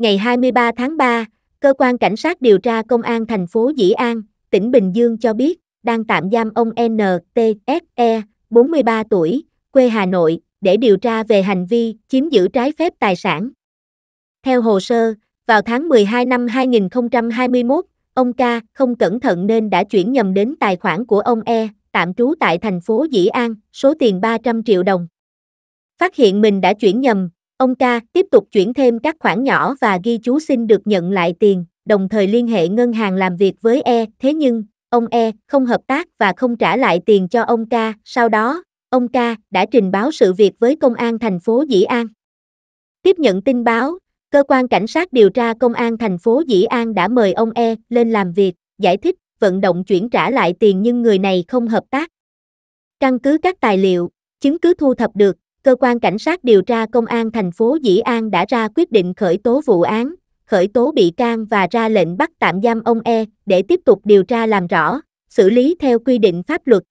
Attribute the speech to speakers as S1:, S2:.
S1: ngày 23 tháng 3, Cơ quan Cảnh sát điều tra Công an thành phố Dĩ An, tỉnh Bình Dương cho biết, đang tạm giam ông NTSE, 43 tuổi, quê Hà Nội, để điều tra về hành vi chiếm giữ trái phép tài sản. Theo hồ sơ, vào tháng 12 năm 2021, ông K không cẩn thận nên đã chuyển nhầm đến tài khoản của ông E, tạm trú tại thành phố Dĩ An, số tiền 300 triệu đồng. Phát hiện mình đã chuyển nhầm, Ông ca tiếp tục chuyển thêm các khoản nhỏ và ghi chú xin được nhận lại tiền, đồng thời liên hệ ngân hàng làm việc với E, thế nhưng, ông E không hợp tác và không trả lại tiền cho ông ca, sau đó, ông ca đã trình báo sự việc với công an thành phố Dĩ An. Tiếp nhận tin báo, cơ quan cảnh sát điều tra công an thành phố Dĩ An đã mời ông E lên làm việc, giải thích, vận động chuyển trả lại tiền nhưng người này không hợp tác. Căn cứ các tài liệu, chứng cứ thu thập được, cơ quan cảnh sát điều tra công an thành phố Dĩ An đã ra quyết định khởi tố vụ án, khởi tố bị can và ra lệnh bắt tạm giam ông E để tiếp tục điều tra làm rõ, xử lý theo quy định pháp luật.